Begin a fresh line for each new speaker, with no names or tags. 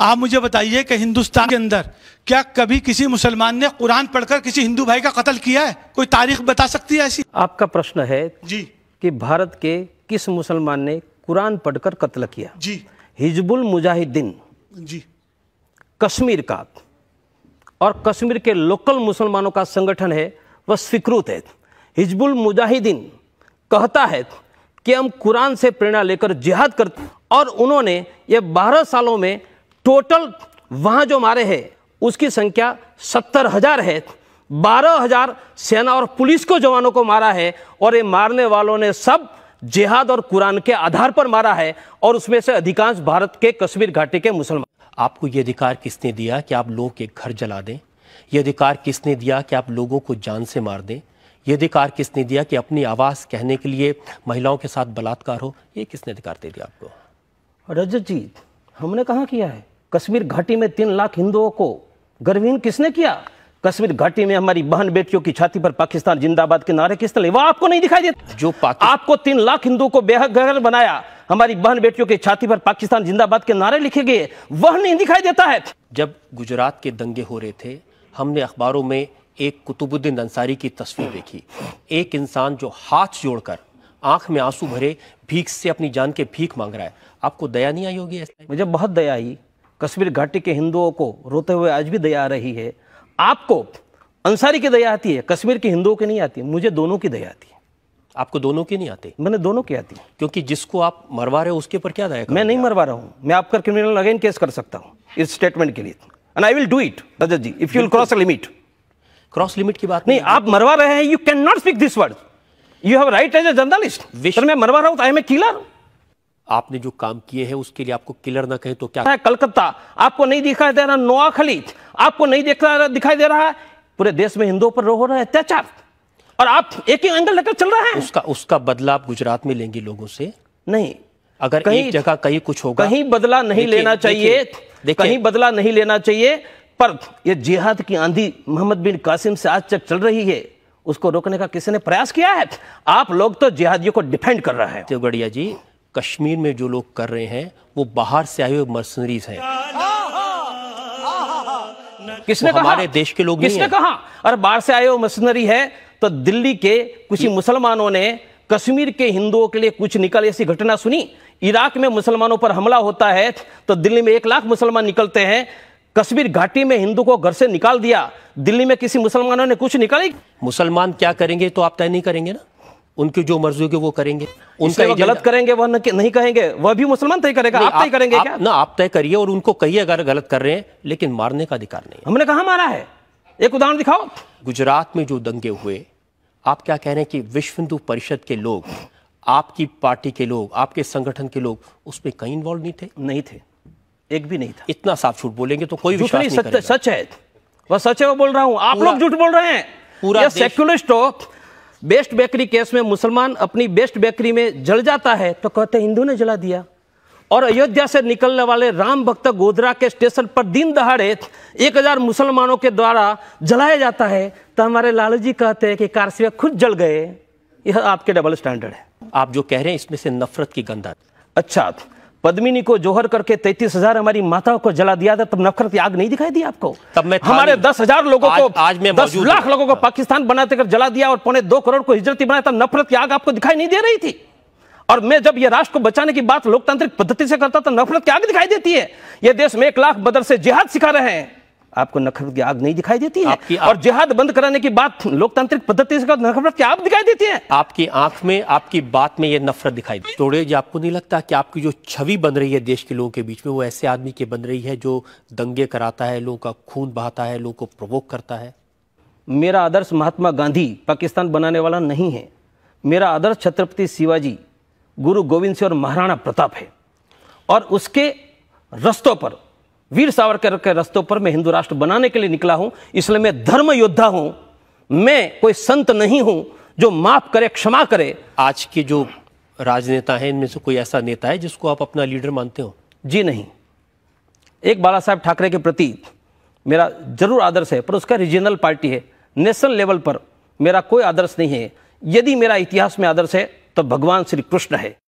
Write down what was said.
आप मुझे बताइए कि हिंदुस्तान के अंदर क्या कभी किसी मुसलमान ने कुरान पढ़कर किसी हिंदू भाई का कत्ल किया है कोई तारीख बता सकती है ऐसी आपका प्रश्न है जी कि भारत के किस मुसलमान ने कुरान पढ़कर कत्ल किया जी हिजबुल मुजाहिदीन जी कश्मीर का और कश्मीर के लोकल मुसलमानों का संगठन है वह स्वीकृत है हिजबुल मुजाहिदीन कहता है कि हम कुरान से प्रेरणा लेकर जिहाद करते और उन्होंने ये बारह सालों में टोटल वहाँ जो मारे हैं उसकी संख्या सत्तर हज़ार है बारह हज़ार सेना और पुलिस को जवानों को मारा है और ये मारने वालों ने सब जिहाद और कुरान के आधार पर मारा है और उसमें से अधिकांश भारत के कश्मीर घाटी के मुसलमान आपको ये अधिकार किसने दिया कि आप लोगों के घर जला दें ये अधिकार किसने दिया कि आप लोगों को जान से मार दें ये अधिकार किसने दिया कि अपनी आवाज़ कहने के लिए महिलाओं के साथ बलात्कार हो ये किसने अधिकार दे दिया आपको रजत जी हमने कहा किया है कश्मीर घाटी में तीन लाख हिंदुओं को गर्वीन किसने किया कश्मीर घाटी में हमारी बहन बेटियों की छाती पर पाकिस्तान जिंदाबाद के नारे किसने लिए वह आपको नहीं दिखाई देता जो आपको तीन लाख हिंदुओं को बेहद बनाया हमारी बहन बेटियों की छाती पर पाकिस्तान जिंदाबाद के नारे लिखे गए वह नहीं दिखाई देता है जब गुजरात के दंगे हो रहे थे हमने अखबारों में एक कुतुबुद्दीन अंसारी की तस्वीर देखी एक इंसान जो हाथ जोड़कर आंख में आंसू भरे भीख से अपनी जान के भीख मांग रहा है आपको दया नहीं आई होगी मुझे बहुत दया आई कश्मीर घाटी के हिंदुओं को रोते हुए आज भी दया आ रही है आपको अंसारी की दया आती है कश्मीर के हिंदुओं की नहीं आती मुझे दोनों की दया आती है आपको दोनों की नहीं आती मैंने दोनों की आती क्योंकि जिसको आप मरवा रहे हो उसके ऊपर क्या दया मैं नहीं मरवा रहा हूँ मैं आपका क्रिमिनल अगेन केस कर सकता हूँ इस स्टेटमेंट के लिए and I will do it Rajat ji if you cross limit cross limit की बात नहीं, नहीं आप मरवा रहे हैं you can not speak this word you have right as a journalist मैं मरवा रहा हूं आई एम ए किलर आपने जो काम किए हैं उसके लिए आपको किलर ना कहें तो क्या है कलकत्ता आपको नहीं दिखाई दे रहा नोआखली आपको नहीं दिखाई दे रहा है पूरे देश में हिंदुओं पर हो रहा है अत्याचार और आप एक ही एंगल लेकर चल रहे हैं उसका उसका बदला आप गुजरात में लेंगे लोगों से नहीं अगर कहीं जगह कहीं कुछ होगा कहीं बदला नहीं लेना चाहिए कहीं बदला नहीं लेना चाहिए पर यह जिहाद की आंधी मोहम्मद बिन कासिम से आज तक चल रही है उसको रोकने का किसी ने प्रयास किया है आप लोग तो जिहादियों को डिफेंड कर रहे हैं देवगढ़िया तो जी कश्मीर में जो लोग कर रहे हैं वो बाहर से आए हुए मर्सनरीज हैं
किसने कहा हमारे देश
के लोग किसने कहा अरे बाहर से आए हुए मशीनरी है तो दिल्ली के कुछ मुसलमानों ने कश्मीर के हिंदुओं के लिए कुछ निकल ऐसी घटना सुनी इराक में मुसलमानों पर हमला होता है तो दिल्ली में एक लाख मुसलमान निकलते हैं कश्मीर घाटी में हिंदू को घर से निकाल दिया दिल्ली में किसी मुसलमानों ने कुछ निकाली मुसलमान क्या करेंगे तो आप तय नहीं करेंगे ना उनकी जो मर्जी होगी वो करेंगे उनका वो गलत करेंगे वह नहीं कहेंगे वह भी मुसलमान तय करेगा आप तय करेंगे क्या ना आप तय करिए और उनको कहिए अगर गलत कर रहे हैं लेकिन मारने का अधिकार नहीं हमने कहा मारा है एक उदाहरण दिखाओ गुजरात में जो दंगे हुए आप क्या कह रहे हैं कि विश्व हिंदू परिषद के लोग आपकी पार्टी के लोग आपके संगठन के लोग उसमें कहीं इन्वॉल्व नहीं थे नहीं थे एक भी नहीं था इतना साफ झूठ बोलेंगे तो कोई विश्वास नहीं, सच है वह सच है वो बोल रहा हूं आप लोग झूठ बोल रहे हैं पूरा सेक्युलरिस्ट हो बेस्ट बेकरी केस में मुसलमान अपनी बेस्ट बेकरी में जल जाता है तो कहते हिंदू ने जला दिया और अयोध्या से निकलने वाले राम भक्त गोधरा के स्टेशन पर दिन दहाड़े एक हजार मुसलमानों के द्वारा जलाया जाता है तो हमारे लालू जी कहते हैं कि कारसिया खुद जल गए यह आपके डबल स्टैंडर्ड है आप जो कह रहे हैं इसमें से नफरत की गंदा अच्छा पद्मिनी को जोहर करके तैतीस हजार हमारी माताओं को जला दिया था तब नफरत आग नहीं दिखाई दी आपको तब मैं हमारे दस हजार लोगों को आज मैं दस लाख लोगों को पाकिस्तान बनाते कर जला दिया और पौने दो करोड़ को हिजरती बनाया था नफरत की आग आपको दिखाई नहीं दे रही थी और मैं जब ये राष्ट्र को बचाने की बात लोकतांत्रिक पद्धति से करता था नफरत की आग दिखाई देती है ये देश में एक लाख बदल से जिहाद सिखा रहे हैं आपको नफरत की आग नहीं दिखाई देती है आपकी और जिहाद बंद कराने की बात लोकतांत्रिक पद्धति से नफरत की आग दिखाई देती है आपकी आंख में आपकी बात में ये नफरत दिखाई देती तोड़े जी आपको नहीं लगता कि आपकी जो छवि बन रही है देश के लोगों के बीच में वो ऐसे आदमी की बन रही है जो दंगे कराता है लोगों का खून बहाता है लोगों को प्रवोक करता है मेरा आदर्श महात्मा गांधी पाकिस्तान बनाने वाला नहीं है मेरा आदर्श छत्रपति शिवाजी गुरु गोविंद सिंह और महाराणा प्रताप है और उसके रस्तों पर वीर सावरकर के रस्तों पर मैं हिंदू राष्ट्र बनाने के लिए निकला हूं इसलिए मैं धर्म योद्धा हूं मैं कोई संत नहीं हूं जो माफ करे क्षमा करे आज के जो राजनेता हैं इनमें से कोई ऐसा नेता है जिसको आप अपना लीडर मानते हो जी नहीं एक बाला साहेब ठाकरे के प्रति मेरा जरूर आदर्श है पर उसका रीजनल पार्टी है नेशनल लेवल पर मेरा कोई आदर्श नहीं है यदि मेरा इतिहास में आदर्श है तो भगवान श्री कृष्ण है